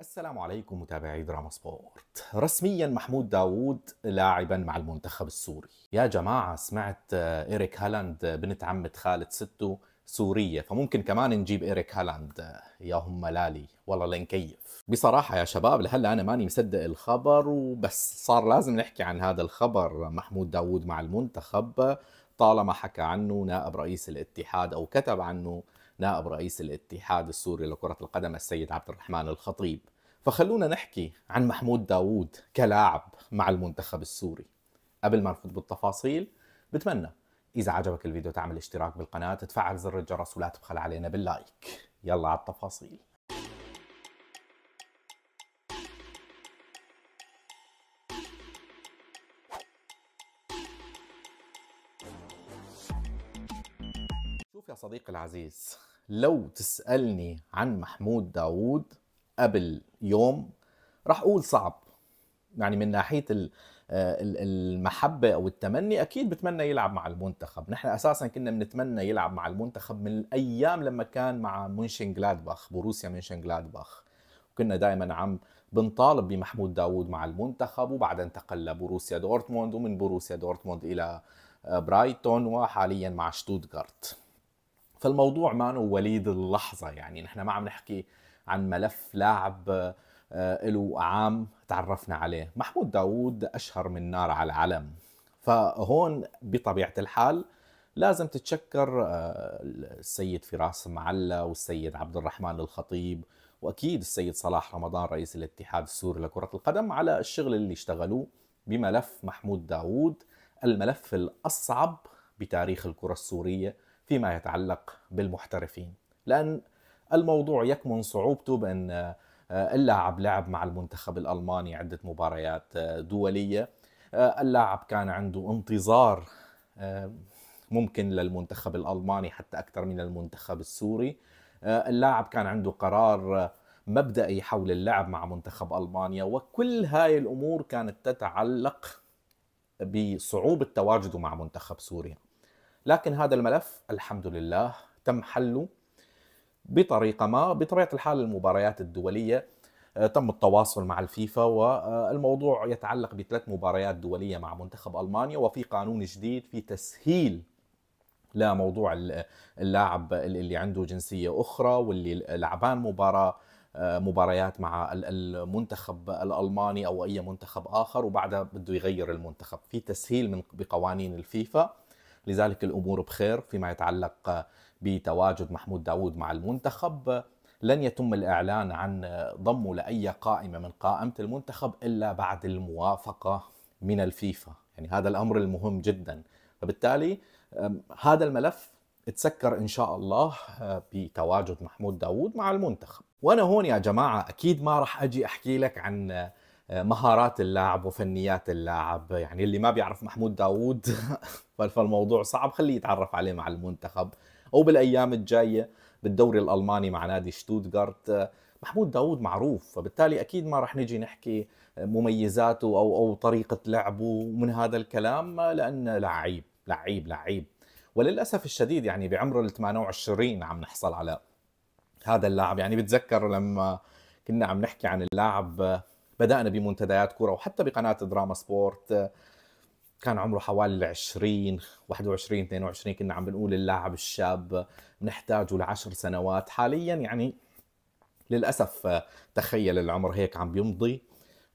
السلام عليكم متابعي دراما سبورت رسميا محمود داوود لاعبا مع المنتخب السوري يا جماعة سمعت إيريك هالاند بنت عمة خالد ستو سورية فممكن كمان نجيب إيريك هالاند يا هم لالي والله لنكيف بصراحة يا شباب لهلا أنا ماني مصدق الخبر وبس صار لازم نحكي عن هذا الخبر محمود داوود مع المنتخب طالما حكى عنه نائب رئيس الاتحاد أو كتب عنه نائب رئيس الاتحاد السوري لكرة القدم السيد عبد الرحمن الخطيب فخلونا نحكي عن محمود داوود كلاعب مع المنتخب السوري قبل ما نفوت بالتفاصيل بتمنى إذا عجبك الفيديو تعمل اشتراك بالقناة تفعل زر الجرس ولا تبخل علينا باللايك يلا على التفاصيل شوف يا صديقي العزيز لو تسألني عن محمود داوود قبل يوم راح أقول صعب يعني من ناحية آه، المحبة أو التمني أكيد بتمنى يلعب مع المنتخب نحن أساسا كنا بنتمنى يلعب مع المنتخب من الأيام لما كان مع مونشن جلادباخ بروسيا مونشن جلادباخ كنا دائما عم بنطالب بمحمود داوود مع المنتخب وبعدها انتقل لبروسيا دورتموند ومن بروسيا دورتموند إلى آه، برايتون وحاليا مع شتوتغارت فالموضوع ما وليد اللحظة يعني نحن ما عم نحكي عن ملف لاعب له آه، عام تعرفنا عليه محمود داوود أشهر من نار على العلم فهون بطبيعة الحال لازم تتشكر آه، السيد فراس معلا والسيد عبد الرحمن الخطيب واكيد السيد صلاح رمضان رئيس الاتحاد السوري لكره القدم على الشغل اللي اشتغلوه بملف محمود داوود الملف الاصعب بتاريخ الكره السوريه فيما يتعلق بالمحترفين لأن الموضوع يكمن صعوبته بأن آه، اللاعب لعب مع المنتخب الألماني عدة مباريات آه، دولية آه، اللاعب كان عنده انتظار ممكن للمنتخب الألماني حتى أكثر من المنتخب السوري اللاعب كان عنده قرار مبدئي حول اللعب مع منتخب ألمانيا وكل هاي الأمور كانت تتعلق بصعوبة تواجده مع منتخب سوريا لكن هذا الملف الحمد لله تم حله بطريقه ما بطبيعه الحال المباريات الدوليه آه، تم التواصل مع الفيفا والموضوع آه، يتعلق بثلاث مباريات دوليه مع منتخب المانيا وفي قانون جديد في تسهيل لموضوع اللاعب اللي عنده جنسيه اخرى واللي لعبان مباراه آه، مباريات مع المنتخب الالماني او اي منتخب اخر وبعدها بده يغير المنتخب في تسهيل من بقوانين الفيفا لذلك الأمور بخير فيما يتعلق بتواجد محمود داوود مع المنتخب لن يتم الإعلان عن ضمه لأي قائمة من قائمة المنتخب إلا بعد الموافقة من الفيفا يعني هذا الأمر المهم جدا فبالتالي هذا الملف تسكر ان شاء الله أه، بتواجد محمود داوود مع المنتخب وانا هون يا جماعه اكيد ما راح اجي احكي لك عن مهارات اللاعب وفنيات اللاعب يعني اللي ما بيعرف محمود داوود فالموضوع صعب خليه يتعرف عليه مع المنتخب او بالايام الجايه بالدوري الالماني مع نادي شتوتغارت محمود داوود معروف فبالتالي اكيد ما رح نجي نحكي مميزاته او او طريقه لعبه من هذا الكلام لان لعيب لعيب لعيب وللاسف الشديد يعني بعمر ال 28 عم نحصل على هذا اللاعب يعني بتذكر لما كنا عم نحكي عن اللاعب بدأنا بمنتديات كرة وحتى بقناة دراما سبورت كان عمره حوالي ال 20 21 22 كنا عم بنقول اللاعب الشاب بنحتاجه لعشر سنوات حاليا يعني للاسف تخيل العمر هيك عم بيمضي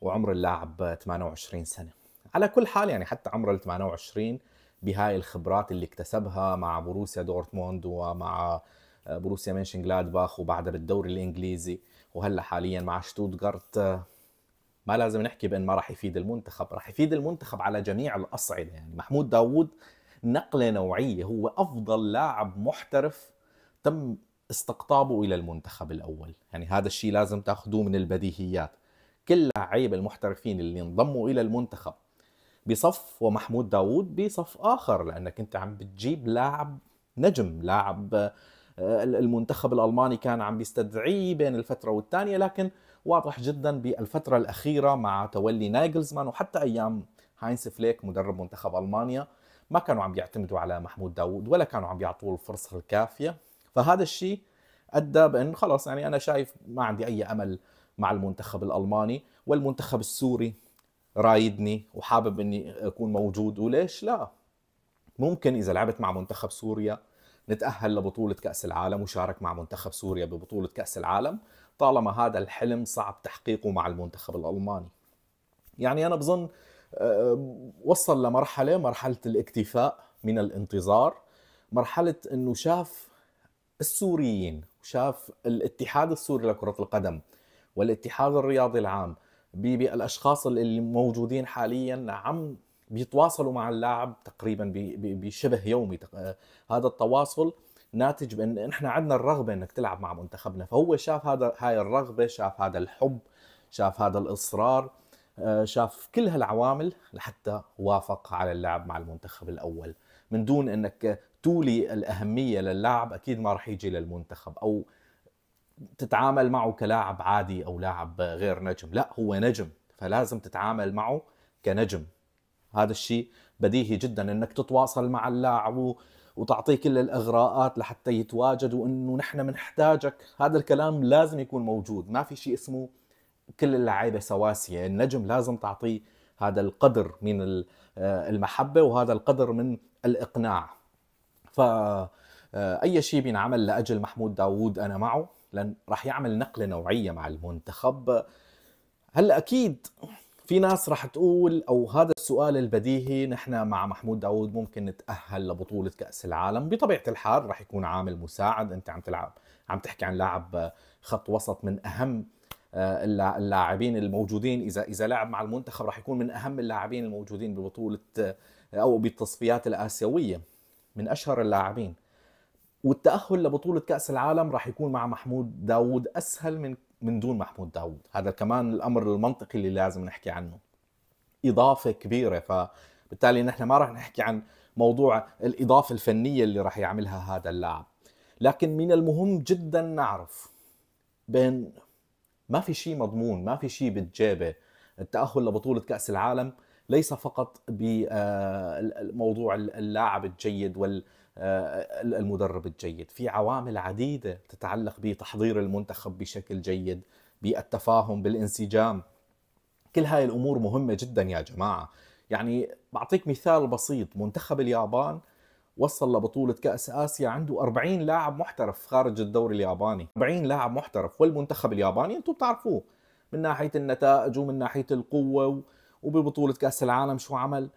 وعمر اللاعب 28 سنه على كل حال يعني حتى عمر ال 28 بهاي الخبرات اللي اكتسبها مع بروسيا دورتموند ومع آه، بروسيا منشنغلادباخ وبعدها بالدوري الانجليزي وهلا حاليا مع شتوتغارت آه، ما لازم نحكي بان ما راح يفيد المنتخب راح يفيد المنتخب على جميع الاصعده يعني محمود داوود نقله نوعيه هو افضل لاعب محترف تم استقطابه الى المنتخب الاول يعني هذا الشيء لازم تاخذوه من البديهيات كل لعيبه المحترفين اللي انضموا الى المنتخب بصف ومحمود داوود بصف اخر لانك انت عم بتجيب لاعب نجم لاعب آه، المنتخب الالماني كان عم بيستدعيه بين الفتره والثانيه لكن واضح جدا بالفتره الاخيره مع تولي ناجلزمان وحتى ايام هاينس فليك مدرب منتخب المانيا ما كانوا عم يعتمدوا على محمود داوود ولا كانوا عم يعطوه الفرصه الكافيه فهذا الشيء ادى بان خلاص يعني انا شايف ما عندي اي امل مع المنتخب الالماني والمنتخب السوري رايدني وحابب اني اكون موجود وليش لا ممكن اذا لعبت مع منتخب سوريا نتاهل لبطوله كاس العالم وشارك مع منتخب سوريا ببطوله كاس العالم طالما هذا الحلم صعب تحقيقه مع المنتخب الالماني يعني انا بظن آه، وصل لمرحله مرحله الاكتفاء من الانتظار مرحله انه شاف السوريين وشاف الاتحاد السوري لكره القدم والاتحاد الرياضي العام بالاشخاص اللي موجودين حاليا عم بيتواصلوا مع اللاعب تقريبا بشبه يومي آه، هذا التواصل ناتج بان احنا عندنا الرغبه انك تلعب مع منتخبنا فهو شاف هذا هاي الرغبه شاف هذا الحب شاف هذا الاصرار آه، شاف كل هالعوامل لحتى وافق على اللعب مع المنتخب الاول من دون انك تولي الاهميه للاعب اكيد ما راح يجي للمنتخب او تتعامل معه كلاعب عادي او لاعب غير نجم لا هو نجم فلازم تتعامل معه كنجم هذا الشيء بديهي جدا انك تتواصل مع اللاعب وتعطيه كل الاغراءات لحتى يتواجد وانه نحن بنحتاجك هذا الكلام لازم يكون موجود ما في شيء اسمه كل اللعيبه سواسيه النجم لازم تعطيه هذا القدر من آه، المحبه وهذا القدر من الاقناع ف آه، اي شيء بينعمل لاجل محمود داوود انا معه لان راح يعمل نقله نوعيه مع المنتخب هلا اكيد في ناس راح تقول او هذا السؤال البديهي نحن مع محمود داوود ممكن نتاهل لبطوله كاس العالم بطبيعه الحال راح يكون عامل مساعد انت عم تلعب عم تحكي عن لاعب خط وسط من اهم آه، اللاعبين الموجودين اذا اذا لعب مع المنتخب راح يكون من اهم اللاعبين الموجودين ببطوله آه، او بالتصفيات الاسيويه من اشهر اللاعبين والتاهل لبطوله كاس العالم راح يكون مع محمود داوود اسهل من من دون محمود داوود هذا كمان الامر المنطقي اللي لازم نحكي عنه اضافه كبيره فبالتالي نحن ما راح نحكي عن موضوع الاضافه الفنيه اللي راح يعملها هذا اللاعب لكن من المهم جدا نعرف بين ما في شيء مضمون ما في شيء بالجيبه التاهل لبطوله كاس العالم ليس فقط بموضوع آه، اللاعب الجيد وال آه، المدرب الجيد في عوامل عديدة تتعلق بتحضير المنتخب بشكل جيد بالتفاهم بالانسجام كل هاي الأمور مهمة جدا يا جماعة يعني بعطيك مثال بسيط منتخب اليابان وصل لبطولة كأس آسيا عنده 40 لاعب محترف خارج الدوري الياباني 40 لاعب محترف والمنتخب الياباني أنتم بتعرفوه من ناحية النتائج ومن ناحية القوة وببطولة كأس العالم شو عمل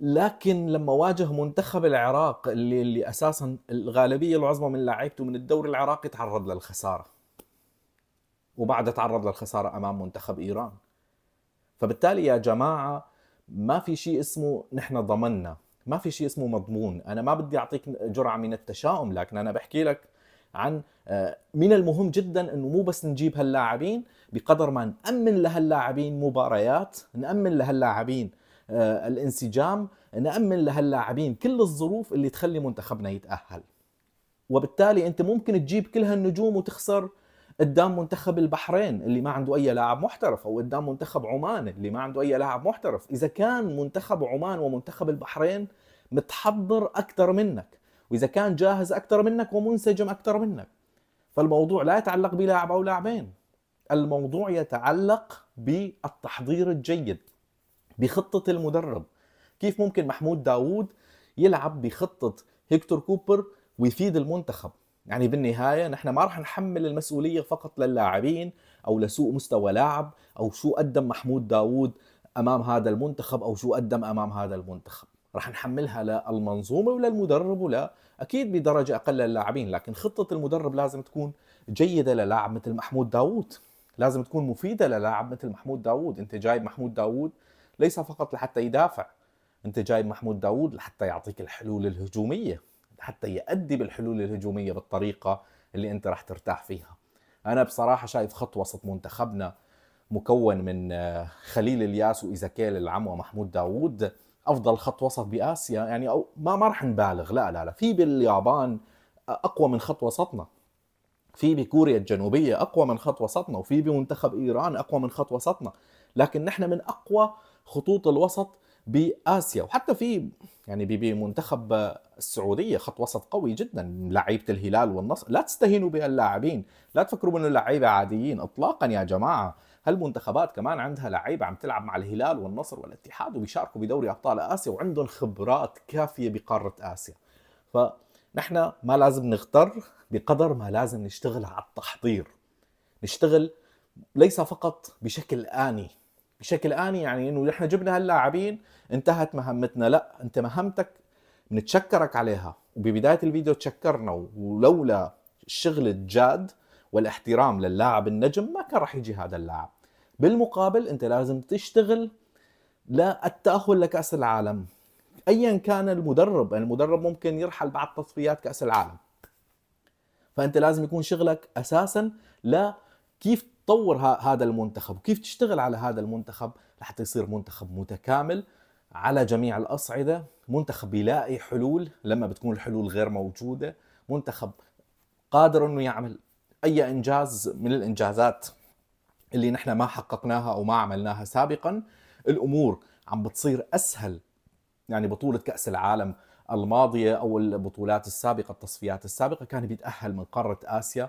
لكن لما واجه منتخب العراق اللي اللي اساسا الغالبيه العظمى من لعيبته من الدوري العراقي تعرض للخساره وبعدها تعرض للخساره امام منتخب ايران فبالتالي يا جماعه ما في شيء اسمه نحن ضمننا ما في شيء اسمه مضمون انا ما بدي اعطيك جرعه من التشاؤم لكن انا بحكي لك عن آه، من المهم جدا انه مو بس نجيب هاللاعبين بقدر ما نامن لهاللاعبين مباريات نامن لهاللاعبين آه، الانسجام نأمن لهاللاعبين كل الظروف اللي تخلي منتخبنا يتأهل وبالتالي انت ممكن تجيب كل هالنجوم وتخسر قدام منتخب البحرين اللي ما عنده اي لاعب محترف او قدام منتخب عمان اللي ما عنده اي لاعب محترف اذا كان منتخب عمان ومنتخب البحرين متحضر اكثر منك واذا كان جاهز اكثر منك ومنسجم اكثر منك فالموضوع لا يتعلق بلاعب او لاعبين الموضوع يتعلق بالتحضير الجيد بخطة المدرب كيف ممكن محمود داوود يلعب بخطة هيكتور كوبر ويفيد المنتخب يعني بالنهاية نحن ما راح نحمل المسؤولية فقط للاعبين أو لسوء مستوى لاعب أو شو قدم محمود داوود أمام هذا المنتخب أو شو قدم أمام هذا المنتخب راح نحملها للمنظومة وللمدرب ولا أكيد بدرجة أقل للاعبين لكن خطة المدرب لازم تكون جيدة للاعب مثل محمود داوود لازم تكون مفيدة للاعب مثل محمود داوود أنت جايب محمود داوود ليس فقط لحتى يدافع انت جايب محمود داوود لحتى يعطيك الحلول الهجوميه حتى يأدي بالحلول الهجوميه بالطريقه اللي انت راح ترتاح فيها انا بصراحه شايف خط وسط منتخبنا مكون من آه، خليل الياس وإيزاكيل العم ومحمود داوود افضل خط وسط باسيا يعني أو ما ما راح نبالغ لا لا لا في باليابان اقوى من خط وسطنا في بكوريا الجنوبيه اقوى من خط وسطنا وفي بمنتخب ايران اقوى من خط وسطنا لكن نحن من اقوى خطوط الوسط باسيا وحتى في يعني بمنتخب السعوديه خط وسط قوي جدا لعيبه الهلال والنصر لا تستهينوا باللاعبين لا تفكروا انه لعيبه عاديين اطلاقا يا جماعه هالمنتخبات كمان عندها لعيبه عم تلعب مع الهلال والنصر والاتحاد وبيشاركوا بدوري ابطال اسيا وعندهم خبرات كافيه بقاره اسيا فنحن ما لازم نغتر بقدر ما لازم نشتغل على التحضير نشتغل ليس فقط بشكل اني بشكل آني يعني إنه نحن جبنا هاللاعبين انتهت مهمتنا لا أنت مهمتك نتشكرك عليها وببداية الفيديو تشكرنا ولولا الشغل الجاد والاحترام للاعب النجم ما كان راح يجي هذا اللاعب بالمقابل انت لازم تشتغل للتأهل لكأس العالم ايا كان المدرب المدرب ممكن يرحل بعد تصفيات كأس العالم فانت لازم يكون شغلك اساسا لكيف تطور هذا المنتخب وكيف تشتغل على هذا المنتخب لحتى يصير منتخب متكامل على جميع الأصعدة منتخب يلاقي حلول لما بتكون الحلول غير موجودة منتخب قادر أنه يعمل أي إنجاز من الإنجازات اللي نحن ما حققناها أو ما عملناها سابقا الأمور عم بتصير أسهل يعني بطولة كأس العالم الماضية أو البطولات السابقة التصفيات السابقة كان بيتأهل من قارة آسيا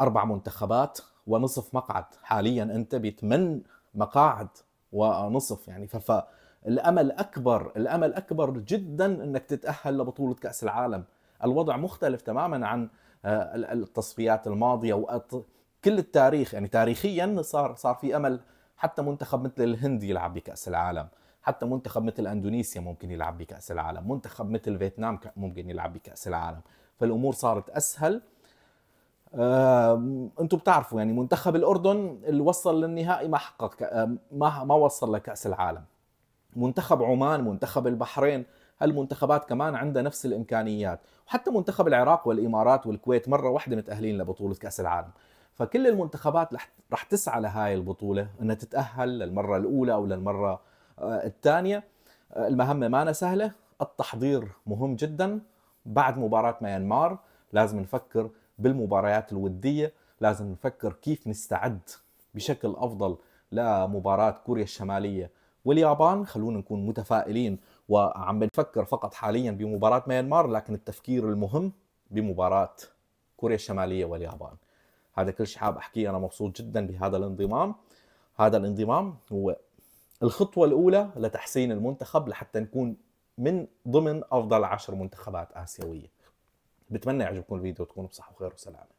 أربع منتخبات ونصف مقعد حاليا انت بثمان مقاعد ونصف يعني فف الامل اكبر الامل اكبر جدا انك تتاهل لبطوله كاس العالم الوضع مختلف تماما عن آه، التصفيات الماضيه وكل التاريخ يعني تاريخيا صار صار في امل حتى منتخب مثل الهند يلعب بكاس العالم حتى منتخب مثل اندونيسيا ممكن يلعب بكاس العالم منتخب مثل فيتنام ممكن يلعب بكاس العالم فالامور صارت اسهل انتم بتعرفوا يعني منتخب الاردن اللي وصل للنهائي ما حقق ما ما وصل لكاس العالم منتخب عمان منتخب البحرين هالمنتخبات كمان عندها نفس الامكانيات وحتى منتخب العراق والامارات والكويت مره واحده متاهلين لبطوله كاس العالم فكل المنتخبات رح تسعى لهاي البطوله انها تتاهل للمره الاولى او للمره آه، الثانيه آه، المهمه ما سهله التحضير مهم جدا بعد مباراه ميانمار لازم نفكر بالمباريات الوديه لازم نفكر كيف نستعد بشكل افضل لمباراه كوريا الشماليه واليابان خلونا نكون متفائلين وعم بنفكر فقط حاليا بمباراه ميانمار لكن التفكير المهم بمباراه كوريا الشماليه واليابان هذا كل شيء حاب احكيه انا مبسوط جدا بهذا الانضمام هذا الانضمام هو الخطوه الاولى لتحسين المنتخب لحتى نكون من ضمن افضل عشر منتخبات اسيويه بتمنى يعجبكم الفيديو وتكونوا بصحة وخير وسلامة